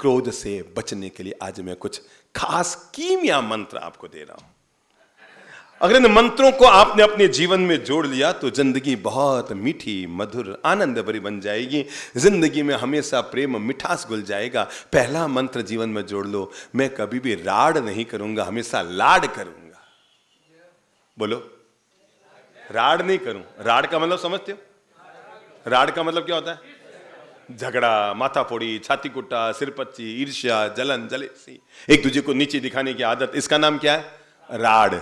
क्रोध से बचने के लिए आज मैं कुछ खास कीमिया मंत्र आपको दे रहा हूं अगर इन मंत्रों को आपने अपने जीवन में जोड़ लिया तो जिंदगी बहुत मीठी मधुर आनंद भरी बन जाएगी जिंदगी में हमेशा प्रेम मिठास घुल जाएगा पहला मंत्र जीवन में जोड़ लो मैं कभी भी राड नहीं करूंगा हमेशा लाड करूंगा बोलो राड नहीं करूं राड का मतलब समझते हो राड का मतलब क्या होता है झगड़ा माथापोड़ी छाती कुट्टा सिरपच्ची ईर्ष्या जलन जलेसी एक दूसरे को नीचे दिखाने की आदत इसका नाम क्या है राड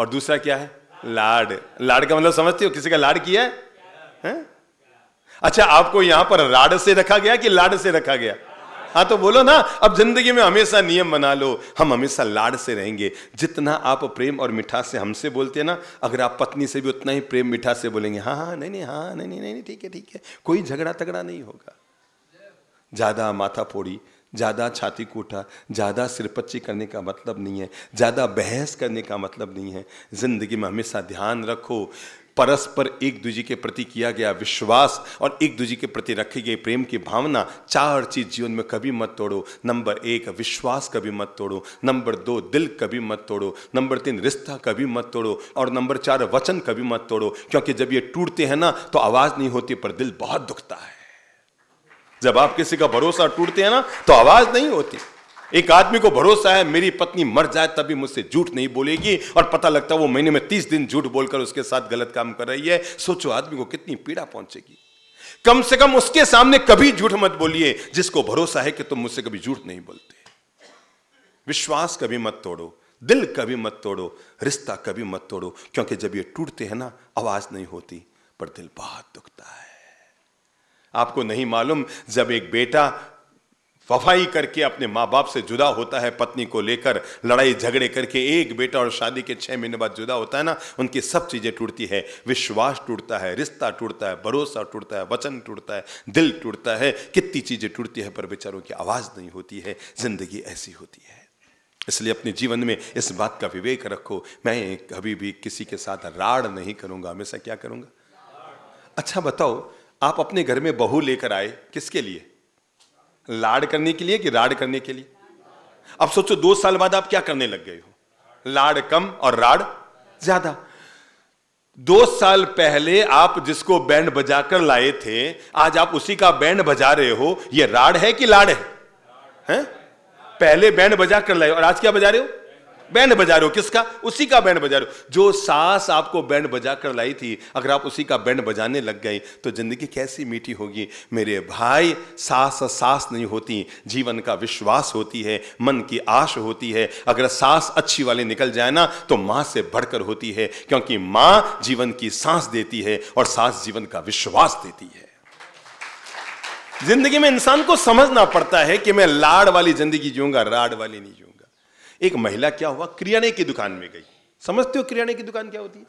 और दूसरा क्या है लाड लाड का मतलब समझते हो किसी का लाड किया है, है? अच्छा आपको यहां पर राड से रखा गया कि लाड से रखा गया हाँ तो बोलो ना अब जिंदगी में हमेशा नियम बना लो हम हमेशा लाड से रहेंगे जितना आप प्रेम और मिठास से हमसे बोलते हैं ना अगर आप पत्नी से भी उतना ही प्रेम मिठास से बोलेंगे हाँ हाँ नहीं नहीं हाँ, हाँ नहीं नहीं ठीक है ठीक है कोई झगड़ा तगड़ा नहीं होगा ज़्यादा माथा फोड़ी ज़्यादा छाती कोठा ज़्यादा सिरपच्ची करने का मतलब नहीं है ज़्यादा बहस करने का मतलब नहीं है ज़िंदगी में हमेशा ध्यान रखो परस्पर एक दूजे के प्रति किया गया विश्वास और एक दूजे के प्रति रखी गई प्रेम की भावना चार चीज जीवन में कभी मत तोड़ो नंबर एक विश्वास कभी मत तोड़ो नंबर दो दिल कभी मत तोड़ो नंबर तीन रिश्ता कभी मत तोड़ो और नंबर चार वचन कभी मत तोड़ो क्योंकि जब ये टूटते हैं ना तो आवाज नहीं होती पर दिल बहुत दुखता है जब आप किसी का भरोसा टूटते हैं ना तो आवाज नहीं होती एक आदमी को भरोसा है मेरी पत्नी मर जाए तभी मुझसे झूठ नहीं बोलेगी और पता लगता है वो महीने में तीस दिन झूठ बोलकर उसके साथ गलत काम कर रही है सोचो आदमी को कितनी पीड़ा पहुंचेगी कम से कम उसके सामने कभी झूठ मत बोलिए जिसको भरोसा है कि तुम मुझसे कभी झूठ नहीं बोलते विश्वास कभी मत तोड़ो दिल कभी मत तोड़ो रिश्ता कभी मत तोड़ो क्योंकि जब ये टूटते हैं ना आवाज नहीं होती पर दिल बहुत दुखता है आपको नहीं मालूम जब एक बेटा वफाई करके अपने माँ बाप से जुदा होता है पत्नी को लेकर लड़ाई झगड़े करके एक बेटा और शादी के छः महीने बाद जुदा होता है ना उनकी सब चीज़ें टूटती है विश्वास टूटता है रिश्ता टूटता है भरोसा टूटता है वचन टूटता है दिल टूटता है कितनी चीज़ें टूटती है पर बेचारों की आवाज़ नहीं होती है ज़िंदगी ऐसी होती है इसलिए अपने जीवन में इस बात का विवेक रखो मैं कभी भी किसी के साथ राड़ नहीं करूँगा हमेशा क्या करूँगा अच्छा बताओ आप अपने घर में बहू लेकर आए किसके लिए लाड करने के लिए कि राड करने के लिए अब सोचो दो साल बाद आप क्या करने लग गए हो लाड कम और राड ज्यादा दो साल पहले आप जिसको बैंड बजाकर लाए थे आज आप उसी का बैंड बजा रहे हो यह राड है कि लाड है, है? पहले बैंड बजा कर लाए और आज क्या बजा रहे हो बैंड बजा रहे हो किसका उसी का बैंड बजा रहे हो जो सास आपको बैंड बजा कर लाई थी अगर आप उसी का बैंड बजाने लग गए तो जिंदगी कैसी मीठी होगी मेरे भाई सास सास नहीं होती जीवन का विश्वास होती है मन की आश होती है अगर सास अच्छी वाली निकल जाए ना तो माँ से बढ़कर होती है क्योंकि माँ जीवन की सांस देती है और सास जीवन का विश्वास देती है जिंदगी में इंसान को समझना पड़ता है कि मैं लाड़ वाली जिंदगी जीऊंगा राड वाली नहीं जीऊंगा एक महिला क्या हुआ किरियाने की दुकान में गई समझते हो किरियाने की दुकान क्या होती है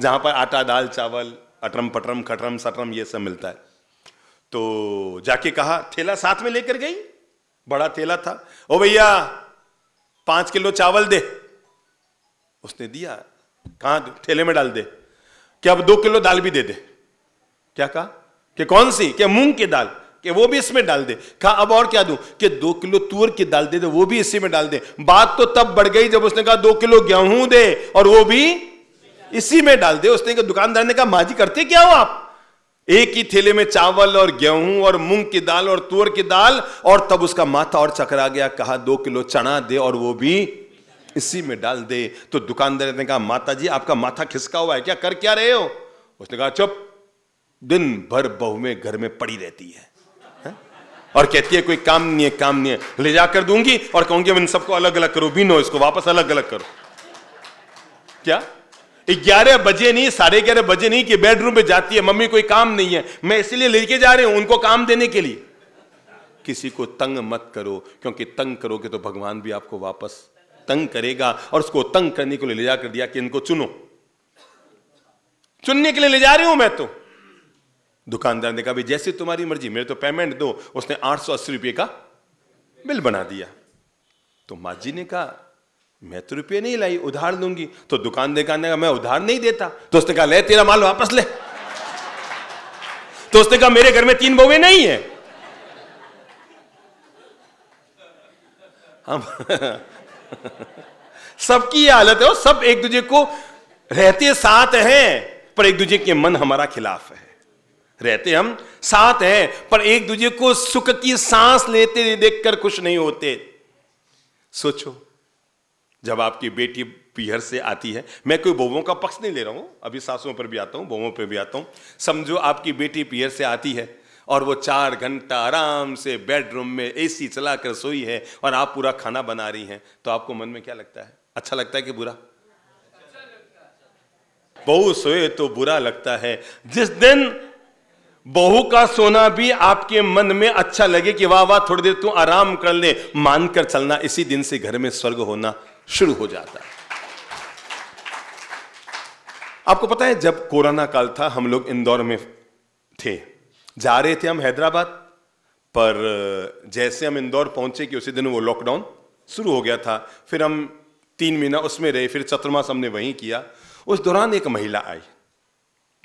जहां पर आटा दाल चावल अटरम पटरम खटरम सटरम ये सब मिलता है तो जाके कहा थैला साथ में लेकर गई बड़ा थैला था ओ भैया पांच किलो चावल दे उसने दिया कहा ठेले में डाल दे क्या अब दो किलो दाल भी दे दे क्या कहा कि कौन सी क्या मूंग की दाल कि वो भी इसमें डाल दे कहा अब और क्या दूं कि दो किलो तूर की दाल दे दे वो भी इसी में डाल दे बात तो तब बढ़ गई जब उसने कहा दो किलो गेहूं दे और वो भी इसी में डाल दे उसने कहा दुकानदार ने कहा माजी करते क्या हो आप एक ही थैले में चावल और गेहूं और मूंग की दाल और तुअर की दाल और तब उसका माथा और चकरा गया कहा दो किलो चना दे और वो भी इसी में डाल दे तो दुकानदार ने कहा माता जी आपका माथा खिसका हुआ है क्या कर क्या रहे हो उसने कहा चुप दिन भर बहु में घर में पड़ी रहती है और कहती है कोई काम नहीं है काम नहीं है ले जाकर दूंगी और कहूंगी इन सबको अलग अलग करो बीनो इसको वापस अलग अलग करो क्या ग्यारह बजे नहीं साढ़े ग्यारह बजे नहीं कि बेडरूम में जाती है मम्मी कोई काम नहीं है मैं इसलिए लेके जा रही हूं उनको काम देने के लिए किसी को तंग मत करो क्योंकि तंग करोगे तो भगवान भी आपको वापस तंग करेगा और उसको तंग करने के लिए ले जाकर दिया कि इनको चुनो चुनने के लिए ले जा रही हूं मैं तो दुकानदार ने कहा भाई जैसे तुम्हारी मर्जी मेरे तो पेमेंट दो उसने आठ सौ अस्सी रुपये का बिल बना दिया तो माँ जी ने कहा मैं तो रुपये नहीं लाई उधार लूंगी तो दुकान दुकान ने कहा मैं उधार नहीं देता तो उसने कहा ले तेरा माल वापस ले तो उसने कहा मेरे घर में तीन बोवे नहीं है हम सबकी हालत है और सब एक दूजे को रहते साथ हैं पर एक दूजे के मन हमारा खिलाफ है रहते हम साथ हैं पर एक दूसरे को सुख की सांस लेते देखकर खुश नहीं होते सोचो जब आपकी बेटी पीहर से आती है मैं कोई बोवों का पक्ष नहीं ले रहा हूं अभी सासुओं पर भी आता हूं बोबों पर भी आता हूं समझो आपकी बेटी पीहर से आती है और वो चार घंटा आराम से बेडरूम में एसी चलाकर सोई है और आप पूरा खाना बना रही हैं तो आपको मन में क्या लगता है अच्छा लगता है कि बुरा बहु सोए तो बुरा लगता है जिस दिन बहू का सोना भी आपके मन में अच्छा लगे कि वाह वाह थोड़ी देर तू आराम कर ले मानकर चलना इसी दिन से घर में स्वर्ग होना शुरू हो जाता है आपको पता है जब कोरोना काल था हम लोग इंदौर में थे जा रहे थे हम हैदराबाद पर जैसे हम इंदौर पहुंचे कि उसी दिन वो लॉकडाउन शुरू हो गया था फिर हम तीन महीना उसमें रहे फिर चतुर्मास हमने वहीं किया उस दौरान एक महिला आई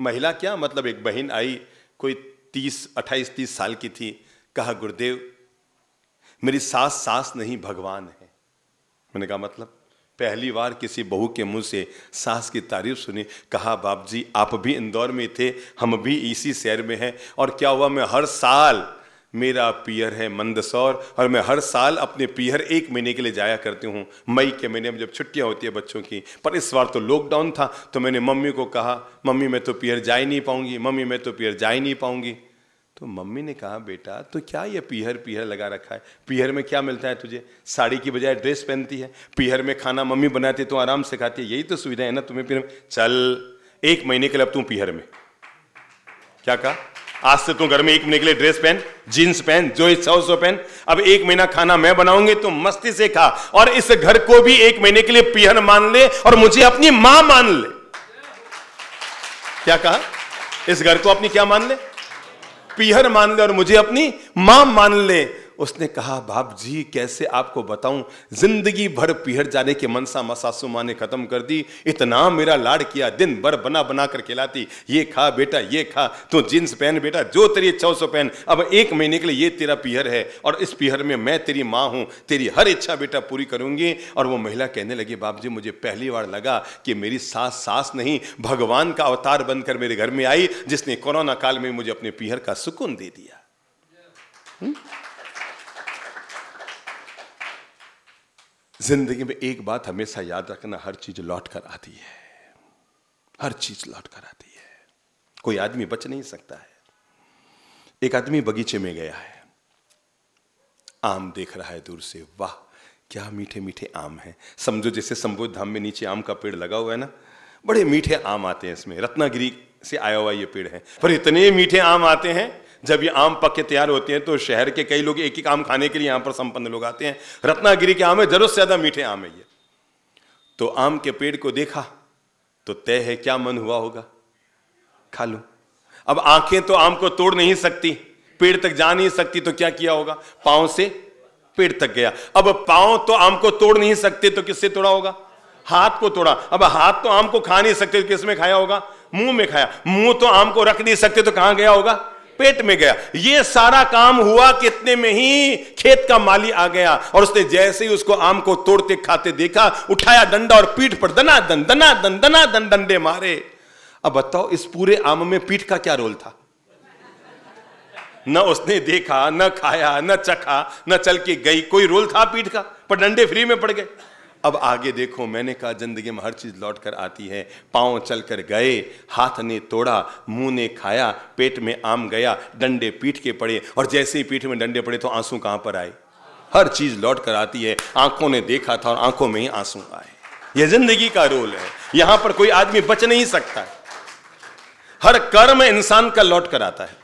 महिला क्या मतलब एक बहन आई कोई तीस अट्ठाईस तीस साल की थी कहा गुरुदेव मेरी सास सास नहीं भगवान है मैंने कहा मतलब पहली बार किसी बहू के मुंह से सास की तारीफ सुनी कहा बाप जी आप भी इंदौर में थे हम भी इसी शहर में हैं और क्या हुआ मैं हर साल मेरा पियर है मंदसौर और मैं हर साल अपने पीहर एक महीने के लिए जाया करती हूँ मई के महीने में जब छुट्टियाँ होती है बच्चों की पर इस बार तो लॉकडाउन था तो मैंने मम्मी को कहा मम्मी मैं तो पीहर जा ही नहीं पाऊँगी मम्मी मैं तो पीहर जा ही नहीं पाऊँगी तो मम्मी ने कहा बेटा तो क्या ये पीहर पीहर लगा रखा है पीहर में क्या मिलता है तुझे साड़ी की बजाय ड्रेस पहनती है पीहर में खाना मम्मी बनाती है तो आराम से खाती है यही तो सुविधा है ना तुम्हें पीहर में चल एक महीने के लिए अब तू पीहर में क्या कहा आज से तुम घर में एक महीने के लिए ड्रेस पहन जींस पहन जो इच्छा हो पहन अब एक महीना खाना मैं बनाऊंगी तुम मस्ती से खा और इस घर को भी एक महीने के लिए पिहन मान ले और मुझे अपनी मां मान ले क्या कहा इस घर को अपनी क्या मान ले पीहर मान ले और मुझे अपनी मां मान ले उसने कहा बाप जी कैसे आपको बताऊं जिंदगी भर पीहर जाने के मनसा मसासू माँ ने खत्म कर दी इतना मेरा लाड किया दिन भर बना बना कर खिलाती ये खा बेटा ये खा तू जींस पहन बेटा जो तेरी इच्छा सौ पहन अब एक महीने के लिए ये तेरा पीहर है और इस पीहर में मैं तेरी माँ हूँ तेरी हर इच्छा बेटा पूरी करूंगी और वो महिला कहने लगी बाप जी मुझे पहली बार लगा कि मेरी सास सास नहीं भगवान का अवतार बनकर मेरे घर में आई जिसने कोरोना काल में मुझे अपने पीहर का सुकून दे दिया hmm? जिंदगी में एक बात हमेशा याद रखना हर चीज लौट कर आती है हर चीज लौट कर आती है कोई आदमी बच नहीं सकता है एक आदमी बगीचे में गया है आम देख रहा है दूर से वाह क्या मीठे मीठे आम हैं समझो जैसे संबोध धाम में नीचे आम का पेड़ लगा हुआ है ना बड़े मीठे आम आते हैं इसमें रत्नागिरी से आया हुआ ये पेड़ है पर इतने मीठे आम आते हैं जब ये आम पक के तैयार होते हैं तो शहर के कई लोग एक एक आम खाने के लिए यहां पर संपन्न लोग आते हैं रत्नागिरी के आम है जरूरत से ज़्यादा मीठे आम है ये तो आम के पेड़ को देखा तो तय है क्या मन हुआ होगा खा लो अब आंखें तो आम को तोड़ नहीं सकती पेड़ तक जा नहीं सकती तो क्या किया होगा पांव से पेड़ तक गया अब पांव तो आम को तोड़ नहीं सकते तो किससे तोड़ा होगा हाथ को तोड़ा अब हाथ तो आम को खा नहीं सकते तो किस में खाया होगा मुंह में खाया मुंह तो आम को रख नहीं सकते तो कहां गया होगा पेट में गया ये सारा काम हुआ कितने में ही खेत का माली आ गया और उसने जैसे ही उसको आम को तोड़ते खाते देखा उठाया डंडा और पीठ पर दना दन दना दन दना दन डंडे मारे अब बताओ इस पूरे आम में पीठ का क्या रोल था न उसने देखा न खाया न चखा न चल के गई कोई रोल था पीठ का पर डंडे फ्री में पड़ गए अब आगे देखो मैंने कहा जिंदगी में हर चीज़ लौट कर आती है पाँव चल कर गए हाथ ने तोड़ा मुंह ने खाया पेट में आम गया डंडे पीठ के पड़े और जैसे ही पीठ में डंडे पड़े तो आंसू कहाँ पर आए हर चीज़ लौट कर आती है आंखों ने देखा था और आंखों में ही आंसू आए यह जिंदगी का रोल है यहां पर कोई आदमी बच नहीं सकता हर कर्म इंसान का लौट कर आता है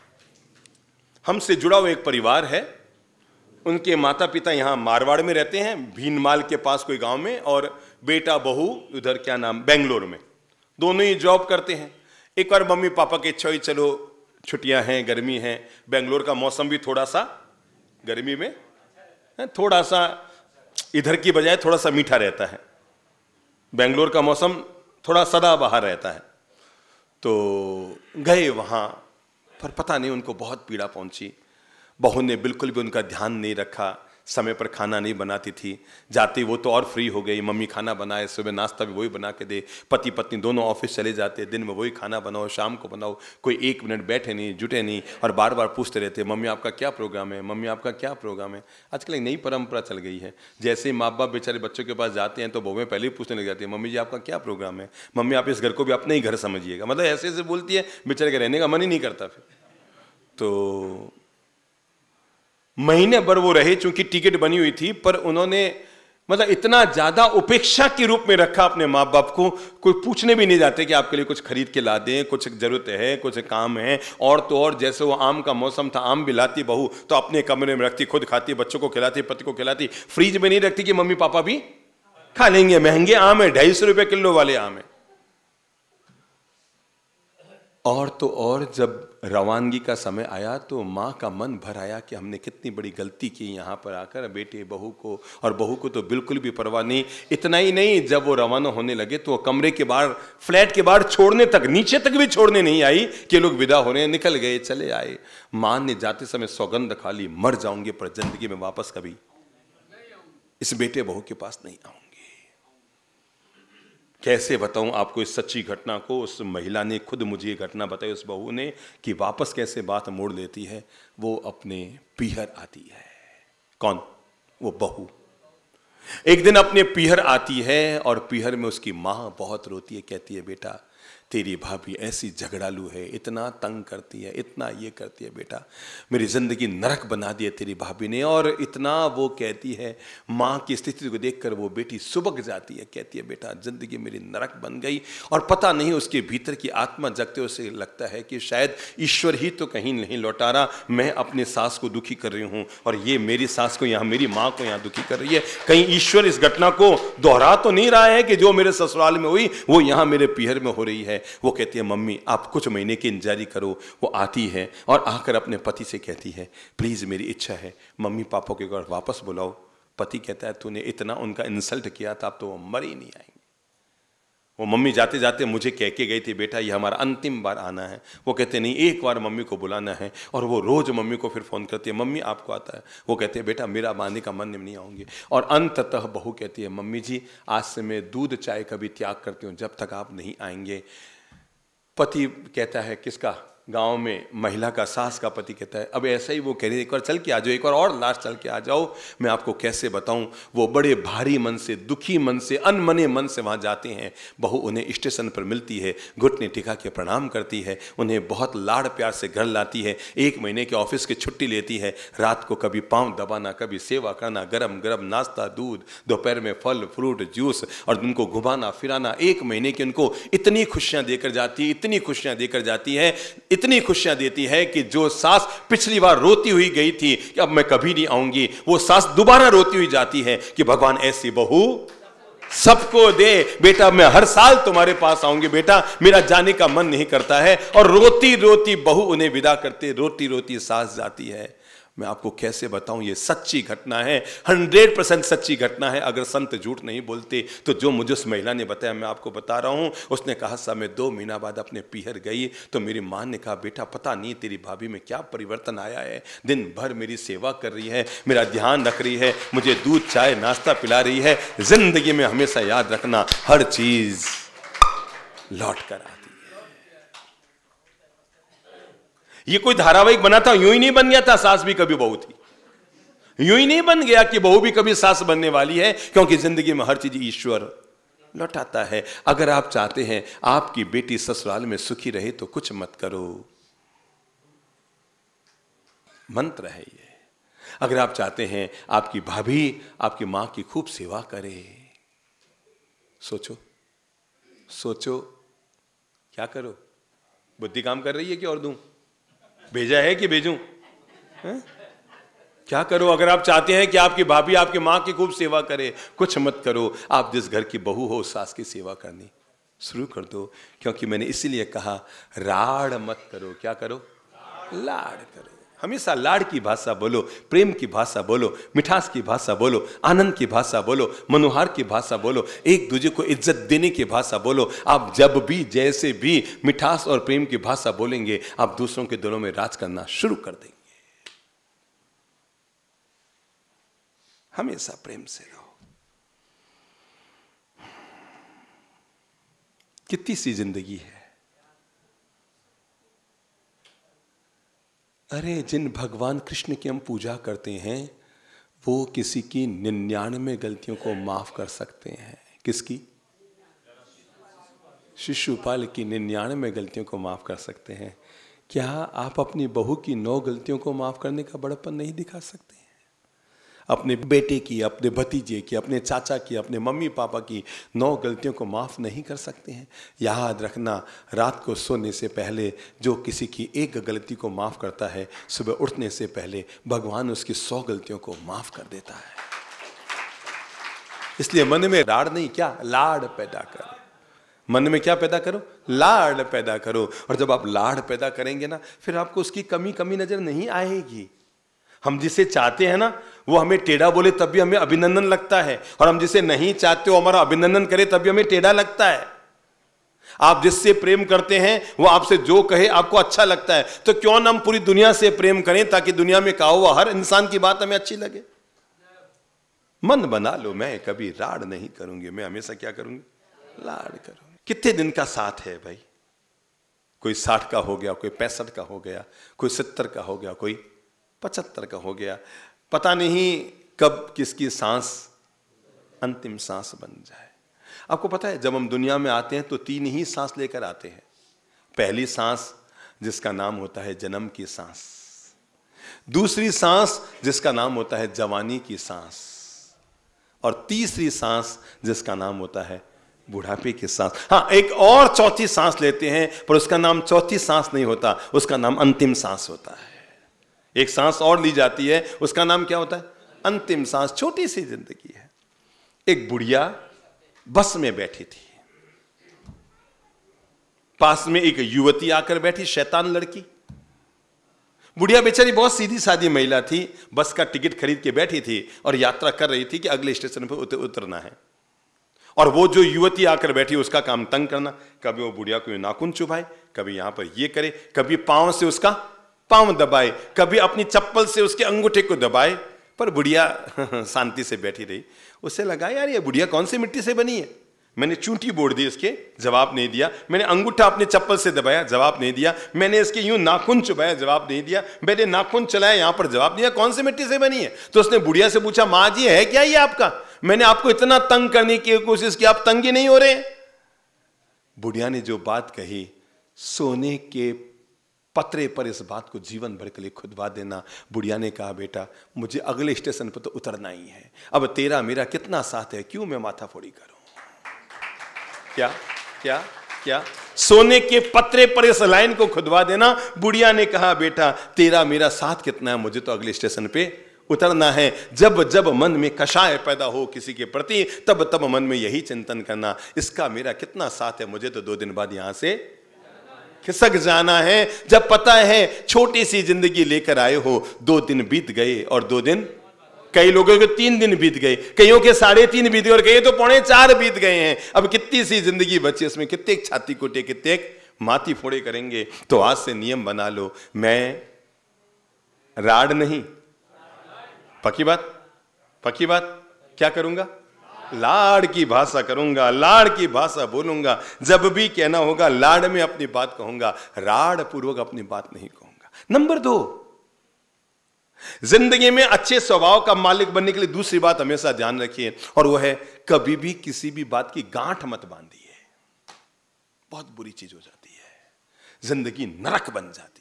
हमसे जुड़ा हुआ एक परिवार है उनके माता पिता यहाँ मारवाड़ में रहते हैं भीनमाल के पास कोई गांव में और बेटा बहू उधर क्या नाम बेंगलोर में दोनों ही जॉब करते हैं एक बार मम्मी पापा की इच्छा हुई चलो छुट्टियां हैं गर्मी है बेंगलोर का मौसम भी थोड़ा सा गर्मी में हाँ, थोड़ा सा इधर की बजाय थोड़ा सा मीठा रहता है बेंगलोर का मौसम थोड़ा सदा बाहर रहता है तो गए वहाँ पर पता नहीं उनको बहुत पीड़ा पहुंची बहू ने बिल्कुल भी उनका ध्यान नहीं रखा समय पर खाना नहीं बनाती थी जाती वो तो और फ्री हो गई मम्मी खाना बनाए सुबह नाश्ता भी वही बना के दे पति पत्नी दोनों ऑफिस चले जाते दिन में वही खाना बनाओ शाम को बनाओ कोई एक मिनट बैठे नहीं जुटे नहीं और बार बार पूछते रहते मम्मी आपका क्या प्रोग्राम है मम्मी आपका क्या प्रोग्राम है आजकल एक नई परंपरा चल गई है जैसे ही माँ बाप बेचारे बच्चों के पास जाते हैं तो बहुएँ पहले ही पूछने लग जाती है मम्मी जी आपका क्या प्रोग्राम है मम्मी आप इस घर को भी अपने ही घर समझिएगा मतलब ऐसे ऐसे बोलती है बेचारे का रहने का मन ही नहीं करता फिर तो महीने भर वो रहे चूंकि टिकट बनी हुई थी पर उन्होंने मतलब इतना ज्यादा उपेक्षा के रूप में रखा अपने माँ बाप को कोई पूछने भी नहीं जाते कि आपके लिए कुछ खरीद के ला दें कुछ जरूरत है कुछ काम है और तो और जैसे वो आम का मौसम था आम भी लाती बहू तो अपने कमरे में रखती खुद खाती बच्चों को खिलाती पति को खिलाती फ्रिज में नहीं रखती कि मम्मी पापा भी खा लेंगे महंगे आम है ढाई सौ रुपये किलो वाले आम है और तो और जब रवानगी का समय आया तो माँ का मन भर आया कि हमने कितनी बड़ी गलती की यहाँ पर आकर बेटे बहू को और बहू को तो बिल्कुल भी परवाह नहीं इतना ही नहीं जब वो रवाना होने लगे तो वो कमरे के बाहर फ्लैट के बाहर छोड़ने तक नीचे तक भी छोड़ने नहीं आई कि लोग विदा हो रहे हैं निकल गए चले आए माँ ने जाते समय सौगंध खा ली मर जाऊंगे पर जिंदगी में वापस कभी इस बेटे बहू के पास नहीं आऊँगा कैसे बताऊं आपको इस सच्ची घटना को उस महिला ने खुद मुझे ये घटना बताई उस बहू ने कि वापस कैसे बात मोड़ लेती है वो अपने पीहर आती है कौन वो बहू एक दिन अपने पीहर आती है और पीहर में उसकी माँ बहुत रोती है कहती है बेटा तेरी भाभी ऐसी झगड़ालू है इतना तंग करती है इतना ये करती है बेटा मेरी ज़िंदगी नरक बना दी है तेरी भाभी ने और इतना वो कहती है माँ की स्थिति को देखकर वो बेटी सुबक जाती है कहती है बेटा ज़िंदगी मेरी नरक बन गई और पता नहीं उसके भीतर की आत्मा जगते उसे लगता है कि शायद ईश्वर ही तो कहीं नहीं लौटा रहा मैं अपने सास को दुखी कर रही हूँ और ये मेरी सास को यहाँ मेरी माँ को यहाँ दुखी कर रही है कहीं ईश्वर इस घटना को दोहरा तो नहीं रहा है कि जो मेरे ससुराल में हुई वो यहाँ मेरे पीहर में हो रही है वो कहती है मम्मी आप कुछ महीने की इंतजारी करो वो आती है और आकर अपने पति से कहती है प्लीज़ मेरी इच्छा है मम्मी पापा के घर वापस बुलाओ पति कहता है तूने इतना उनका इंसल्ट किया था अब तो वो मर ही नहीं आएंगे वो मम्मी जाते जाते मुझे कह के गई थी बेटा ये हमारा अंतिम बार आना है वो कहते नहीं एक बार मम्मी को बुलाना है और वो रोज़ मम्मी को फिर फ़ोन करती है मम्मी आपको आता है वो कहते हैं बेटा मेरा बांधने का मन नहीं आऊँगी और अंततः बहू कहती है मम्मी जी आज से मैं दूध चाय का भी त्याग करती हूँ जब तक आप नहीं आएंगे पति कहता है किसका गांव में महिला का सास का पति कहता है अब ऐसा ही वो कह रही है एक बार चल के आ जाओ एक बार और लास्ट चल के आ जाओ मैं आपको कैसे बताऊं वो बड़े भारी मन से दुखी मन से अनमने मन से वहाँ जाते हैं बहु उन्हें स्टेशन पर मिलती है घुटने टिका के प्रणाम करती है उन्हें बहुत लाड़ प्यार से घर लाती है एक महीने के ऑफिस की छुट्टी लेती है रात को कभी पाँव दबाना कभी सेवा करना गर्म गर्म नाश्ता दूध दोपहर में फल फ्रूट जूस और उनको घुमाना फिराना एक महीने की उनको इतनी खुशियाँ देकर जाती है इतनी खुशियाँ देकर जाती है इतनी खुशियां देती है कि जो सास पिछली बार रोती हुई गई थी कि अब मैं कभी नहीं आऊंगी वो सास दोबारा रोती हुई जाती है कि भगवान ऐसी बहू सबको दे बेटा मैं हर साल तुम्हारे पास आऊंगी बेटा मेरा जाने का मन नहीं करता है और रोती रोती बहू उन्हें विदा करते रोती रोती सास जाती है मैं आपको कैसे बताऊं ये सच्ची घटना है हंड्रेड परसेंट सच्ची घटना है अगर संत झूठ नहीं बोलते तो जो मुझे उस महिला ने बताया मैं आपको बता रहा हूं उसने कहा सा मैं दो महीना बाद अपने पीहर गई तो मेरी माँ ने कहा बेटा पता नहीं तेरी भाभी में क्या परिवर्तन आया है दिन भर मेरी सेवा कर रही है मेरा ध्यान रख रही है मुझे दूध चाय नाश्ता पिला रही है जिंदगी में हमेशा याद रखना हर चीज़ लौट कर आती ये कोई धारावाहिक बना था यूं ही नहीं बन गया था सास भी कभी बहू थी यूं ही नहीं बन गया कि बहू भी कभी सास बनने वाली है क्योंकि जिंदगी में हर चीज ईश्वर लौटाता है अगर आप चाहते हैं आपकी बेटी ससुराल में सुखी रहे तो कुछ मत करो मंत्र है ये अगर आप चाहते हैं आपकी भाभी आपकी मां की खूब सेवा करे सोचो सोचो क्या करो बुद्धि काम कर रही है कि और दूं भेजा है कि भेजूं क्या करो अगर आप चाहते हैं कि आपकी भाभी आपकी माँ की खूब सेवा करे कुछ मत करो आप जिस घर की बहू हो सास की सेवा करनी शुरू कर दो क्योंकि मैंने इसीलिए कहा राड़ मत करो क्या करो लाड़ करो हमेशा लाड़ की भाषा बोलो प्रेम की भाषा बोलो मिठास की भाषा बोलो आनंद की भाषा बोलो मनोहार की भाषा बोलो एक दूसरे को इज्जत देने की भाषा बोलो आप जब भी जैसे भी मिठास और प्रेम की भाषा बोलेंगे आप दूसरों के दिलों में राज करना शुरू कर देंगे हमेशा प्रेम से रहो कितनी सी जिंदगी है अरे जिन भगवान कृष्ण की हम पूजा करते हैं वो किसी की निन्यानवे गलतियों को माफ़ कर सकते हैं किसकी शिशुपाल की निन्यानवे गलतियों को माफ़ कर सकते हैं क्या आप अपनी बहू की नौ गलतियों को माफ़ करने का बड़पन नहीं दिखा सकते अपने बेटे की अपने भतीजे की अपने चाचा की अपने मम्मी पापा की नौ गलतियों को माफ़ नहीं कर सकते हैं याद रखना रात को सोने से पहले जो किसी की एक गलती को माफ़ करता है सुबह उठने से पहले भगवान उसकी सौ गलतियों को माफ़ कर देता है इसलिए मन में राड़ नहीं क्या लाड़ पैदा करो मन में क्या पैदा करो लाड़ पैदा करो और जब आप लाड़ पैदा करेंगे ना फिर आपको उसकी कमी कमी नज़र नहीं आएगी हम जिसे चाहते हैं ना वो हमें टेढ़ा बोले तब भी हमें अभिनंदन लगता है और हम जिसे नहीं चाहते वो हमारा अभिनंदन करे तब भी हमें टेढ़ा लगता है आप जिससे प्रेम करते हैं वो आपसे जो कहे आपको अच्छा लगता है तो क्यों ना हम पूरी दुनिया से प्रेम करें ताकि दुनिया में कहा हुआ हर इंसान की बात हमें अच्छी लगे मन बना लो मैं कभी राड नहीं करूंगी मैं हमेशा क्या करूंगी लाड करूंगी कितने दिन का साथ है भाई कोई साठ का हो गया कोई पैंसठ का हो गया कोई सत्तर का हो गया कोई पचहत्तर का हो गया पता नहीं कब किसकी सांस अंतिम सांस बन जाए आपको पता है जब हम दुनिया में आते हैं तो तीन ही सांस लेकर आते हैं पहली सांस जिसका नाम होता है जन्म की सांस दूसरी सांस जिसका नाम होता है जवानी की सांस और तीसरी सांस जिसका नाम होता है बुढ़ापे की सांस हाँ एक और चौथी सांस लेते हैं पर उसका नाम चौथी सांस नहीं होता उसका नाम अंतिम सांस होता है एक सांस और ली जाती है उसका नाम क्या होता है अंतिम सांस छोटी सी जिंदगी है एक बुढ़िया बस में बैठी थी पास में एक युवती आकर बैठी शैतान लड़की बुढ़िया बेचारी बहुत सीधी सादी महिला थी बस का टिकट खरीद के बैठी थी और यात्रा कर रही थी कि अगले स्टेशन पर उत, उतरना है और वो जो युवती आकर बैठी उसका काम तंग करना कभी वो बुढ़िया को नाखून चुभाए कभी यहां पर ये करे कभी पांव से उसका पांव दबाए कभी अपनी चप्पल से उसके अंगूठे को दबाए पर बुढ़िया शांति से बैठी रही उसे लगा यार ये बुढ़िया कौन सी मिट्टी से बनी है मैंने चूंटी बोड़ दी उसके जवाब नहीं दिया मैंने अंगूठा अपने चप्पल से दबाया जवाब नहीं दिया मैंने इसके यूं नाखून चुबाया जवाब नहीं दिया मैंने नाखून चलाया यहां पर जवाब दिया कौन सी मिट्टी से बनी है तो उसने बुढ़िया से पूछा माँ जी है क्या ये आपका मैंने आपको इतना तंग करने की कोशिश की आप तंगी नहीं हो रहे बुढ़िया ने जो बात कही सोने के पत्रे पर इस बात को जीवन भर के लिए खुदवा देना बुढ़िया ने कहा बेटा मुझे अगले स्टेशन पर तो उतरना ही है अब तेरा मेरा कितना साथ है क्यों मैं माथा फोड़ी करूं क्या क्या क्या सोने के पत्रे पर इस लाइन को खुदवा देना बुढ़िया ने कहा बेटा तेरा मेरा साथ कितना है मुझे तो अगले स्टेशन पे उतरना है जब जब मन में कषाय पैदा हो किसी के प्रति तब तब मन में यही चिंतन करना इसका मेरा कितना साथ है मुझे तो दो दिन बाद यहां से खिसक जाना है जब पता है छोटी सी जिंदगी लेकर आए हो दो दिन बीत गए और दो दिन कई लोगों के तीन दिन बीत गए कईयों के साढ़े तीन बीत गए और कई तो पौने चार बीत गए हैं अब कितनी सी जिंदगी बची उसमें कितने छाती कुटे कितने माथी फोड़े करेंगे तो आज से नियम बना लो मैं राड नहीं पक्की बात पक्की बात क्या करूंगा लाड़ की भाषा करूंगा लाड़ की भाषा बोलूंगा जब भी कहना होगा लाड़ में अपनी बात कहूंगा राड़ पूर्वक अपनी बात नहीं कहूंगा नंबर दो जिंदगी में अच्छे स्वभाव का मालिक बनने के लिए दूसरी बात हमेशा ध्यान रखिए और वह है कभी भी किसी भी बात की गांठ मत बांधिए बहुत बुरी चीज हो जाती है जिंदगी नरक बन जाती है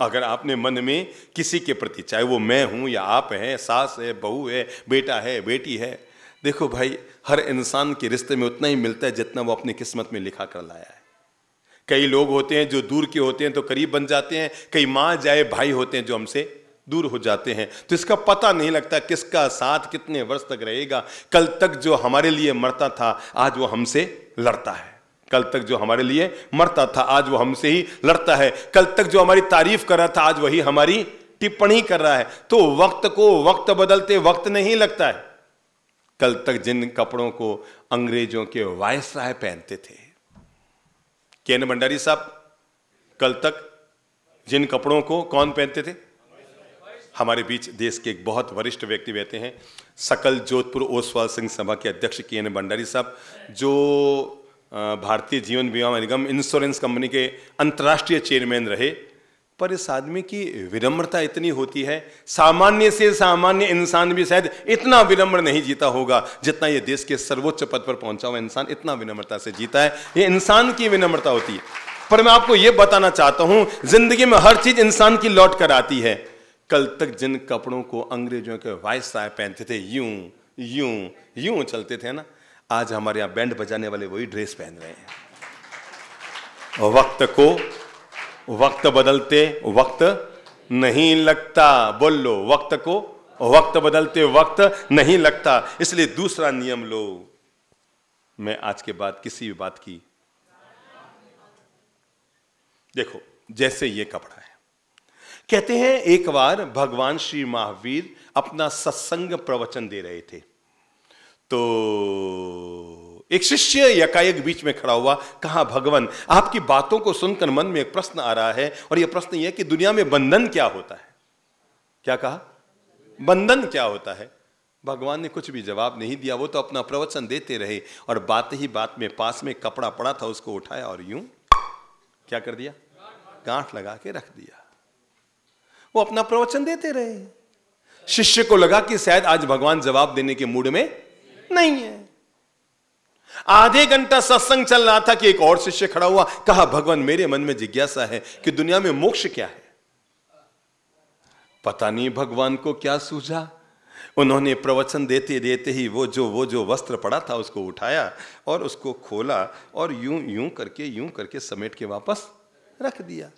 अगर आपने मन में किसी के प्रति चाहे वो मैं हूँ या आप हैं सास है बहू है बेटा है बेटी है देखो भाई हर इंसान के रिश्ते में उतना ही मिलता है जितना वो अपनी किस्मत में लिखा कर लाया है कई लोग होते हैं जो दूर के होते हैं तो करीब बन जाते हैं कई माँ जाए भाई होते हैं जो हमसे दूर हो जाते हैं तो इसका पता नहीं लगता किसका साथ कितने वर्ष तक रहेगा कल तक जो हमारे लिए मरता था आज वो हमसे लड़ता है कल तक जो हमारे लिए मरता था आज वो हमसे ही लड़ता है कल तक जो हमारी तारीफ कर रहा था आज वही हमारी टिप्पणी कर रहा है तो वक्त को वक्त बदलते वक्त नहीं लगता है कल तक जिन कपड़ों को अंग्रेजों के वायस राय पहनते थे के एन भंडारी साहब कल तक जिन कपड़ों को कौन पहनते थे हमारे बीच देश के एक बहुत वरिष्ठ व्यक्ति बहते हैं सकल जोधपुर ओसवाल सिंह सभा के अध्यक्ष के एन भंडारी साहब जो भारतीय जीवन बीमा निगम इंश्योरेंस कंपनी के अंतर्राष्ट्रीय चेयरमैन रहे पर इस आदमी की विनम्रता इतनी होती है सामान्य से सामान्य इंसान भी शायद इतना विनम्र नहीं जीता होगा जितना ये देश के सर्वोच्च पद पर पहुंचा हुआ इंसान इतना विनम्रता से जीता है ये इंसान की विनम्रता होती है पर मैं आपको ये बताना चाहता हूं जिंदगी में हर चीज इंसान की लौट कर आती है कल तक जिन कपड़ों को अंग्रेजों के वायस पहनते थे यूं यूं यूं चलते थे ना आज हमारे यहाँ बैंड बजाने वाले वही ड्रेस पहन रहे हैं वक्त को वक्त बदलते वक्त नहीं लगता बोल लो वक्त को वक्त बदलते वक्त नहीं लगता इसलिए दूसरा नियम लो मैं आज के बाद किसी भी बात की देखो जैसे ये कपड़ा है कहते हैं एक बार भगवान श्री महावीर अपना सत्संग प्रवचन दे रहे थे तो एक शिष्य यकायक बीच में खड़ा हुआ कहा भगवान आपकी बातों को सुनकर मन में एक प्रश्न आ रहा है और यह प्रश्न यह कि दुनिया में बंधन क्या होता है क्या कहा बंधन क्या होता है भगवान ने कुछ भी जवाब नहीं दिया वो तो अपना प्रवचन देते रहे और बात ही बात में पास में कपड़ा पड़ा था उसको उठाया और यूं क्या कर दिया गांठ लगा के रख दिया वो अपना प्रवचन देते रहे शिष्य को लगा कि शायद आज भगवान जवाब देने के मूड में नहीं है आधे घंटा सत्संग चल रहा था कि एक और शिष्य खड़ा हुआ कहा भगवान मेरे मन में जिज्ञासा है कि दुनिया में मोक्ष क्या है पता नहीं भगवान को क्या सूझा उन्होंने प्रवचन देते देते ही वो जो वो जो वस्त्र पड़ा था उसको उठाया और उसको खोला और यूं यूं करके यूं करके समेट के वापस रख दिया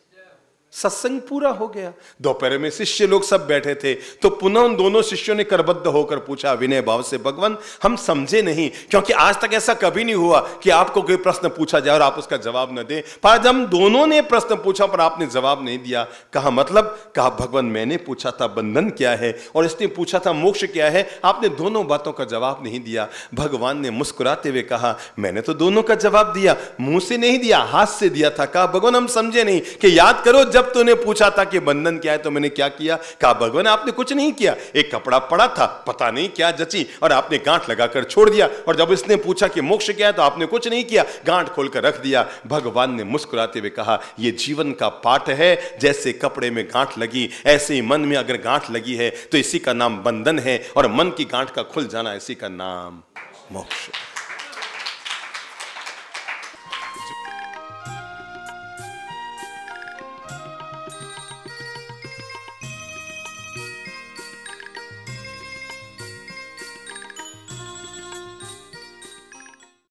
सत्संग पूरा हो गया दोपहर में शिष्य लोग सब बैठे थे तो पुनः उन दोनों शिष्यों ने करबद्ध होकर पूछा विनय भाव से भगवान हम समझे नहीं क्योंकि आज तक ऐसा कभी नहीं हुआ कि आपको कोई प्रश्न पूछा जाए और आप उसका जवाब न दें पर हम दोनों ने प्रश्न पूछा पर आपने जवाब नहीं दिया कहा मतलब कहा भगवान मैंने पूछा था बंधन क्या है और इसने पूछा था मोक्ष क्या है आपने दोनों बातों का जवाब नहीं दिया भगवान ने मुस्कुराते हुए कहा मैंने तो दोनों का जवाब दिया मुंह से नहीं दिया हाथ से दिया था कहा भगवान हम समझे नहीं कि याद करो जब तूने पूछा था कि बंधन क्या है तो मैंने क्या किया कहा भगवान आपने कुछ नहीं किया एक कपड़ा पड़ा था पता नहीं क्या जची और आपने गांठ लगाकर छोड़ दिया और जब इसने पूछा कि मोक्ष क्या है तो आपने कुछ नहीं किया गांठ खोलकर रख दिया भगवान ने मुस्कुराते हुए कहा यह जीवन का पाठ है जैसे कपड़े में गांठ लगी ऐसे ही मन में अगर गांठ लगी है तो इसी का नाम बंधन है और मन की गांठ का खुल जाना इसी का नाम मोक्ष